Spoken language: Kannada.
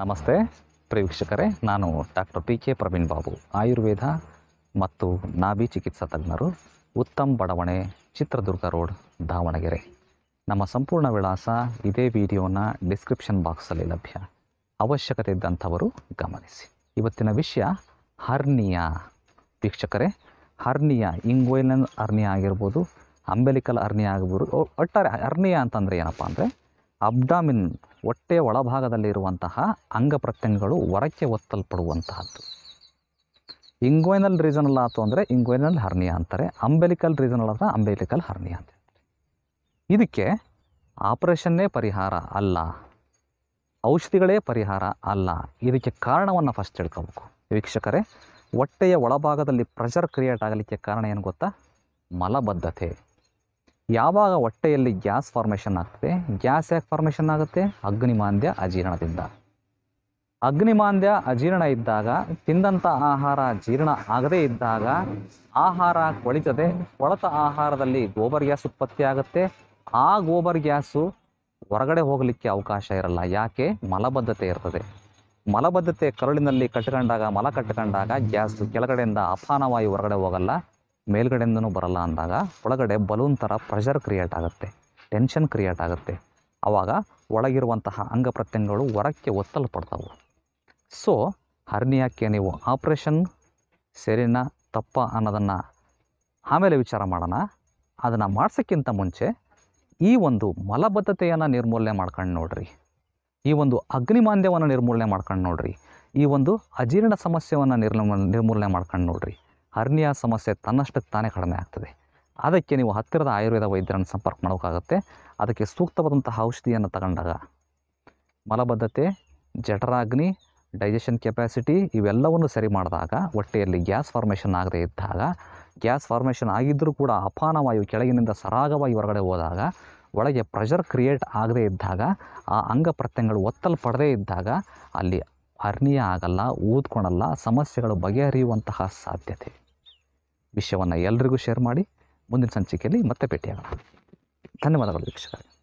ನಮಸ್ತೆ ಪ್ರೇಕ್ಷಕರೇ ನಾನು doctor P K Praveen Babu Ayurveda ಮತ್ತು ನಾಭಿ ಚಿಕಿತ್ಸಾ ತಜ್ಞರು ಉತ್ತಮ್ ಬಡಾವಣೆ ಚಿತ್ರದುರ್ಗ ರೋಡ್ ದಾವಣಗೆರೆ ನಮ್ಮ ಸಂಪೂರ್ಣ ವಿಳಾಸ ಇದೇ ವಿಡಿಯೋನ ಡಿಸ್ಕ್ರಿಪ್ಷನ್ ಬಾಕ್ಸಲ್ಲಿ ಲಭ್ಯ ಅವಶ್ಯಕತೆ ಇದ್ದಂಥವರು ಗಮನಿಸಿ ಇವತ್ತಿನ ವಿಷಯ ಹರ್ನಿಯಾ ವೀಕ್ಷಕರೇ ಹರ್ನಿಯಾ ಇಂಗ್ವೈಲನ್ ಅರ್ನಿಯಾ ಆಗಿರ್ಬೋದು ಅಂಬೆಲಿಕಲ್ ಅರ್ನಿಯಾ ಆಗಿರ್ಬೋದು ಒಟ್ಟಾರೆ ಅರ್ನಿಯಾ ಅಂತಂದರೆ ಏನಪ್ಪ ಅಂದರೆ ಅಬ್ಡಾಮಿನ್ ಹೊಟ್ಟೆಯ ಒಳಭಾಗದಲ್ಲಿರುವಂತಹ ಅಂಗ ಪ್ರತ್ಯಂಗಗಳು ಹೊರಕ್ಕೆ ಒತ್ತಲ್ಪಡುವಂತಹದ್ದು ಇಂಗ್ವೈನಲ್ ರೀಸನಲ್ ಆಯಿತು ಅಂದರೆ ಇಂಗ್ವೈನಲ್ ಹರ್ನಿಯಾ ಅಂತಾರೆ ಅಂಬೆಲಿಕಲ್ ರೀಸನಲ್ ಆದರೆ ಅಂಬೆಲಿಕಲ್ ಹರ್ನಿಯಾ ಅಂತ ಇದಕ್ಕೆ ಆಪರೇಷನ್ನೇ ಪರಿಹಾರ ಅಲ್ಲ ಔಷಧಿಗಳೇ ಪರಿಹಾರ ಅಲ್ಲ ಇದಕ್ಕೆ ಕಾರಣವನ್ನು ಫಸ್ಟ್ ತಿಳ್ಕೋಬೇಕು ವೀಕ್ಷಕರೇ ಹೊಟ್ಟೆಯ ಒಳಭಾಗದಲ್ಲಿ ಪ್ರೆಷರ್ ಕ್ರಿಯೇಟ್ ಆಗಲಿಕ್ಕೆ ಕಾರಣ ಏನು ಗೊತ್ತಾ ಮಲಬದ್ಧತೆ ಯಾವಾಗ ಹೊಟ್ಟೆಯಲ್ಲಿ ಗ್ಯಾಸ್ ಫಾರ್ಮೇಷನ್ ಆಗ್ತದೆ ಗ್ಯಾಸ್ ಯಾಕೆ ಫಾರ್ಮೇಷನ್ ಆಗುತ್ತೆ ಅಗ್ನಿಮಾಂದ್ಯ ಅಜೀರ್ಣದಿಂದ ಅಗ್ನಿಮಾಂದ್ಯ ಅಜೀರ್ಣ ಇದ್ದಾಗ ತಿಂದಂಥ ಆಹಾರ ಜೀರ್ಣ ಆಗದೇ ಇದ್ದಾಗ ಆಹಾರ ಕೊಳಿತದೆ ಕೊಳತ ಆಹಾರದಲ್ಲಿ ಗೋಬರ್ ಗ್ಯಾಸ್ ಉತ್ಪತ್ತಿ ಆಗುತ್ತೆ ಆ ಗೋಬರ್ ಗ್ಯಾಸು ಹೊರಗಡೆ ಹೋಗಲಿಕ್ಕೆ ಅವಕಾಶ ಇರಲ್ಲ ಯಾಕೆ ಮಲಬದ್ಧತೆ ಇರ್ತದೆ ಮಲಬದ್ಧತೆ ಕರುಳಿನಲ್ಲಿ ಕಟ್ಟಿಕೊಂಡಾಗ ಮಲ ಕಟ್ಟಿಕೊಂಡಾಗ ಗ್ಯಾಸು ಕೆಳಗಡೆಯಿಂದ ಅಪಾನವಾಗಿ ಹೊರಗಡೆ ಹೋಗಲ್ಲ ಮೇಲ್ಗಡೆಯಿಂದನೂ ಬರಲ್ಲ ಅಂದಾಗ ಒಳಗಡೆ ಬಲೂನ್ ಥರ ಪ್ರೆಷರ್ ಕ್ರಿಯೇಟ್ ಆಗುತ್ತೆ ಟೆನ್ಷನ್ ಕ್ರಿಯೇಟ್ ಆಗುತ್ತೆ ಆವಾಗ ಒಳಗಿರುವಂತಹ ಅಂಗಪ್ರತ್ಯಂಗಗಳು ಹೊರಕ್ಕೆ ಒತ್ತಲ್ಪಡ್ತಾವೆ ಸೊ ಹರ್ನಿಯಾಕ್ಕೆ ನೀವು ಆಪ್ರೇಷನ್ ಸರಿನಾ ತಪ್ಪ ಅನ್ನೋದನ್ನು ಆಮೇಲೆ ವಿಚಾರ ಮಾಡೋಣ ಅದನ್ನು ಮಾಡಿಸೋಕ್ಕಿಂತ ಮುಂಚೆ ಈ ಒಂದು ಮಲಬದ್ಧತೆಯನ್ನು ನಿರ್ಮೂಲನೆ ಮಾಡ್ಕೊಂಡು ನೋಡ್ರಿ ಈ ಒಂದು ಅಗ್ನಿಮಾಂದ್ಯವನ್ನು ನಿರ್ಮೂಲನೆ ಮಾಡ್ಕೊಂಡು ನೋಡ್ರಿ ಈ ಒಂದು ಅಜೀರ್ಣ ಸಮಸ್ಯೆಯನ್ನು ನಿರ್ಮೂಲನೆ ನಿರ್ಮೂಲನೆ ಮಾಡ್ಕೊಂಡು ನೋಡ್ರಿ ಹರ್ನಿಯಾ ಸಮಸ್ಯೆ ತನ್ನಷ್ಟಕ್ಕೆ ತಾನೇ ಕಡಿಮೆ ಆಗ್ತದೆ ಅದಕ್ಕೆ ನೀವು ಹತ್ತಿರದ ಆಯುರ್ವೇದ ವೈದ್ಯರನ್ನು ಸಂಪರ್ಕ ಮಾಡೋಕ್ಕಾಗುತ್ತೆ ಅದಕ್ಕೆ ಸೂಕ್ತವಾದಂತಹ ಔಷಧಿಯನ್ನು ತಗೊಂಡಾಗ ಮಲಬದ್ಧತೆ ಜಠರಾಗ್ನಿ ಡೈಜೆಷನ್ ಕೆಪ್ಯಾಸಿಟಿ ಇವೆಲ್ಲವನ್ನು ಸರಿ ಮಾಡಿದಾಗ ಹೊಟ್ಟೆಯಲ್ಲಿ ಗ್ಯಾಸ್ ಫಾರ್ಮೇಷನ್ ಆಗದೇ ಇದ್ದಾಗ ಗ್ಯಾಸ್ ಫಾರ್ಮೇಷನ್ ಆಗಿದ್ದರೂ ಕೂಡ ಅಪಾನವಾಯು ಕೆಳಗಿನಿಂದ ಸರಾಗವಾಗಿ ಹೊರಗಡೆ ಹೋದಾಗ ಒಳಗೆ ಪ್ರೆಷರ್ ಕ್ರಿಯೇಟ್ ಆಗದೇ ಇದ್ದಾಗ ಆ ಅಂಗ ಪ್ರತ್ಯಂಗಗಳು ಒತ್ತಲ್ಪಡದೇ ಇದ್ದಾಗ ಅಲ್ಲಿ ಹರ್ನಿಯ ಆಗಲ್ಲ ಊದ್ಕೊಳ್ಳಲ್ಲ ಸಮಸ್ಯೆಗಳು ಬಗೆಹರಿಯುವಂತಹ ಸಾಧ್ಯತೆ ವಿಷಯವನ್ನು ಎಲ್ರಿಗೂ ಶೇರ್ ಮಾಡಿ ಮುಂದಿನ ಸಂಚಿಕೆಯಲ್ಲಿ ಮತ್ತೆ ಭೇಟಿಯಾಗೋಣ ಧನ್ಯವಾದಗಳು ವೀಕ್ಷಕರೇ